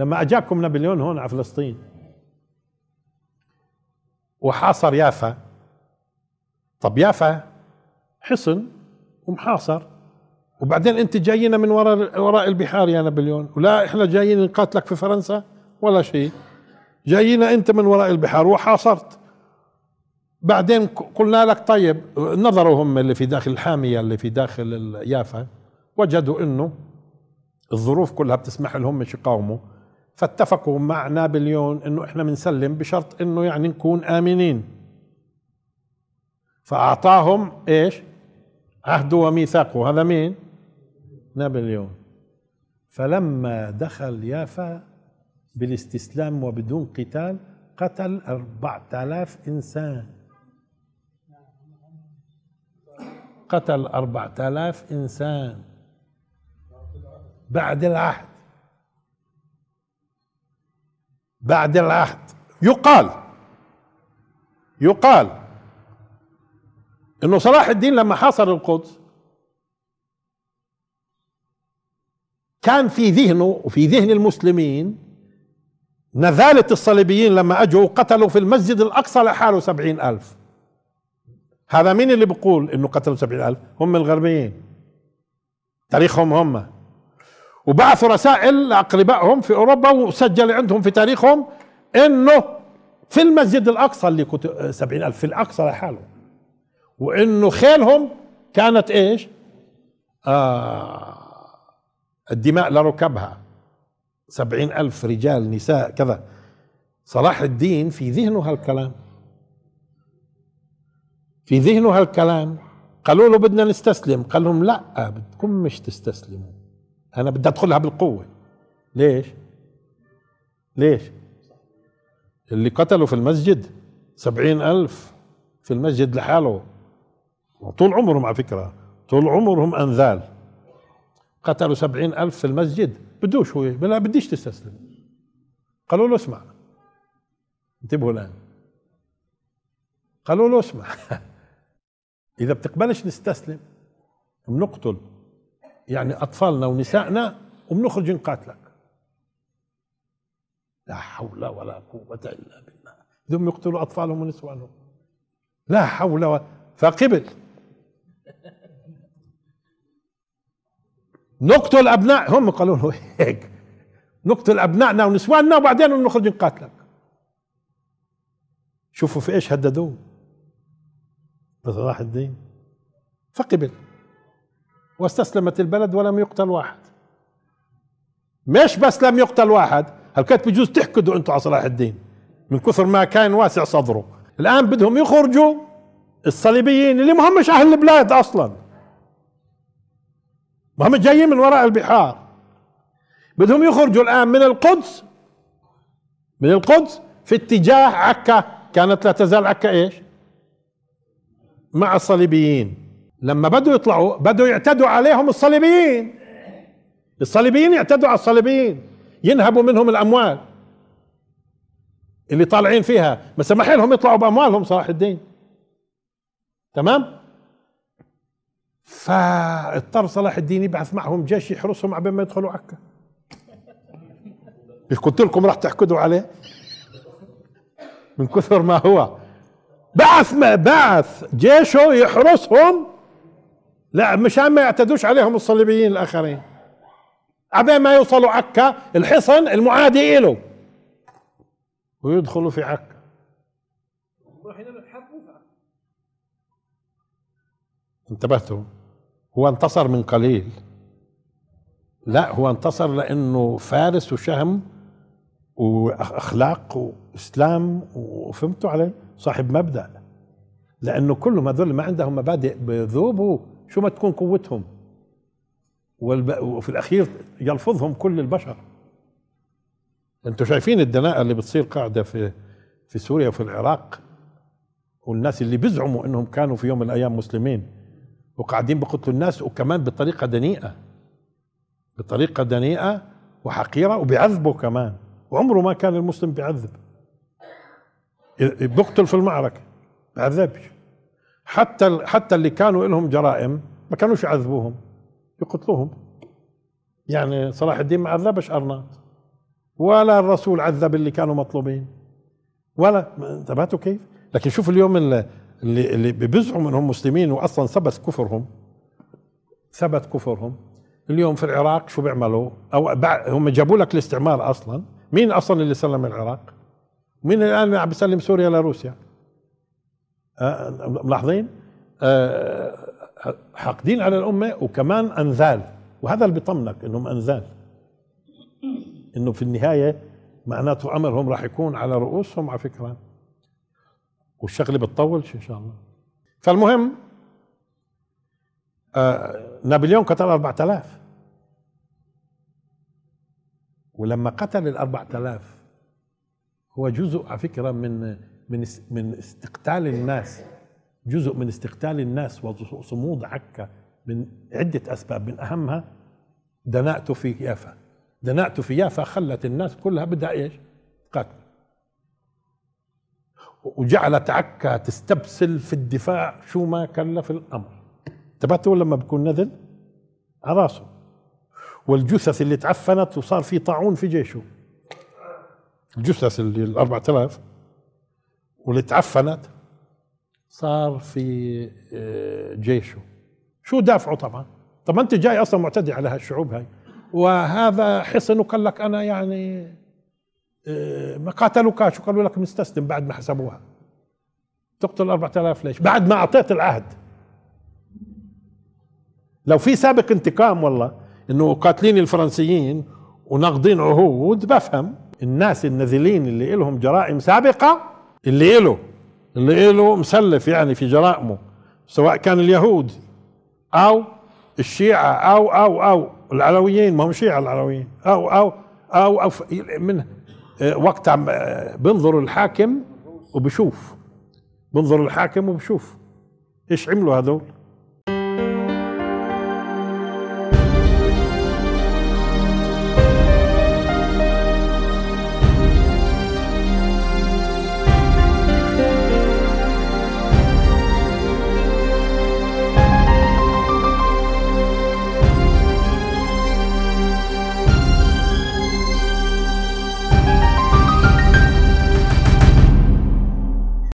لما اجاكم نابليون هون على فلسطين وحاصر يافا طب يافا حصن ومحاصر وبعدين انت جايينا من وراء وراء البحار يا نابليون ولا احنا جايين نقاتلك في فرنسا ولا شيء جايينا انت من وراء البحار وحاصرت بعدين قلنا لك طيب نظروا هم اللي في داخل الحاميه اللي في داخل يافا وجدوا انه الظروف كلها بتسمح لهم يقاوموا فاتفقوا مع نابليون انه احنا بنسلم بشرط انه يعني نكون امنين فاعطاهم ايش عهده وميثاقه هذا مين نابليون فلما دخل يافا بالاستسلام وبدون قتال قتل أربعة آلاف إنسان قتل أربعة آلاف إنسان بعد العهد بعد العهد يقال يقال انه صلاح الدين لما حاصر القدس كان في ذهنه وفي ذهن المسلمين نذالة الصليبيين لما أجوا قتلوا في المسجد الأقصى لحاله سبعين ألف هذا مين اللي بيقول إنه قتلوا سبعين ألف هم الغربيين تاريخهم هم وبعثوا رسائل لأقربائهم في أوروبا وسجل عندهم في تاريخهم أنه في المسجد الأقصى اللي كنت سبعين ألف في الأقصى لحاله وأنه خيلهم كانت إيش آه الدماء لركبها سبعين ألف رجال نساء كذا صلاح الدين في ذهنه هالكلام في ذهنه هالكلام قالوا له بدنا نستسلم قال لهم لا بدكم مش تستسلموا انا بدي ادخلها بالقوه ليش ليش اللي قتلوا في المسجد سبعين ألف في المسجد لحاله طول عمرهم على فكرة طول عمرهم أنذال قتلوا سبعين ألف في المسجد بدوش هو لا بديش تستسلم قالوا له اسمع انتبهوا الآن قالوا له اسمع إذا بتقبلش نستسلم بنقتل يعني اطفالنا ونسائنا وبنخرج نقاتلك لا حول ولا قوه الا بالله بدهم يقتلوا اطفالهم ونسوانهم لا حول ولا فقبل نقتل ابناء هم قالوا له هيك نقتل ابنائنا ونسواننا وبعدين نخرج نقاتلك شوفوا في ايش هددوه بصلاح الدين فقبل واستسلمت البلد ولم يقتل واحد مش بس لم يقتل واحد هل كانت بجوز تحكدوا انتم على صلاح الدين من كثر ما كان واسع صدره الان بدهم يخرجوا الصليبيين اللي ما همش اهل البلاد اصلا ما هم جايين من وراء البحار بدهم يخرجوا الان من القدس من القدس في اتجاه عكا كانت لا تزال عكا ايش مع الصليبيين لما بدوا يطلعوا بدوا يعتدوا عليهم الصليبيين الصليبيين يعتدوا على الصليبيين ينهبوا منهم الاموال اللي طالعين فيها ما سمح لهم يطلعوا باموالهم صلاح الدين تمام فاضطر صلاح الدين يبعث معهم جيش يحرسهم عبين ما يدخلوا عكا قلت لكم راح تحقدوا عليه من كثر ما هو بعث ما بعث جيشه يحرسهم لا مشان ما يعتدوش عليهم الصليبيين الاخرين عبين ما يوصلوا عكا الحصن المعادي له ويدخلوا في عكا انتبهتوا هو انتصر من قليل لا هو انتصر لانه فارس وشهم واخلاق واسلام وفهمتوا علي صاحب مبدا لانه كلهم هذول ما عندهم مبادئ بذوبوا شو ما تكون قوتهم وفي الاخير يلفظهم كل البشر انتم شايفين الدناءه اللي بتصير قاعده في في سوريا وفي العراق والناس اللي بيزعموا انهم كانوا في يوم من الايام مسلمين وقاعدين بقتلوا الناس وكمان بطريقه دنيئه بطريقه دنيئه وحقيره وبيعذبوا كمان وعمره ما كان المسلم بيعذب بقتل في المعركه ما عذبش حتى حتى اللي كانوا لهم جرائم ما كانوش يعذبوهم يقتلوهم يعني صلاح الدين ما عذبش ارناط ولا الرسول عذب اللي كانوا مطلوبين ولا انتبهتوا كيف؟ لكن شوف اليوم اللي اللي بيزعموا انهم مسلمين واصلا ثبت كفرهم ثبت كفرهم اليوم في العراق شو بيعملوا؟ او هم جابوا لك الاستعمار اصلا، مين اصلا اللي سلم العراق؟ مين الان عم بيسلم سوريا لروسيا؟ آه، ملاحظين آه، حاقدين على الامه وكمان انذال وهذا اللي بيطمنك انهم انذال انه في النهايه معناته امرهم راح يكون على رؤوسهم على فكره والشغله بتطولش ان شاء الله فالمهم آه، نابليون قتل 4000 ولما قتل ال 4000 هو جزء على فكره من من من استقتال الناس جزء من استقتال الناس وصمود عكا من عده اسباب من اهمها دناءته في يافا دناءته في يافا خلت الناس كلها بدها ايش؟ تقاتل وجعلت عكا تستبسل في الدفاع شو ما كلف الامر تبعته لما بيكون نذل على راسه والجثث اللي تعفنت وصار في طاعون في جيشه الجثث اللي ال 4000 واللي تعفنت صار في آه، جيشه شو دافعه طبعا طب انت جاي اصلا معتدي على هالشعوب هاي وهذا حصن وقال لك انا يعني آه، ما قاتلوكاش وقالوا لك مستسلم بعد ما حسبوها تقتل 4000 ليش بعد ما اعطيت العهد لو في سابق انتقام والله انه قاتلين الفرنسيين وناقضين عهود بفهم الناس النذلين اللي لهم جرائم سابقه اللي إله اللي إله مسلف يعني في جرائمه سواء كان اليهود أو الشيعة أو أو أو العلويين ما هم شيعة العلويين أو أو أو, أو من آه، وقت آه، بنظر الحاكم وبشوف بنظر الحاكم وبشوف ايش عملوا هذول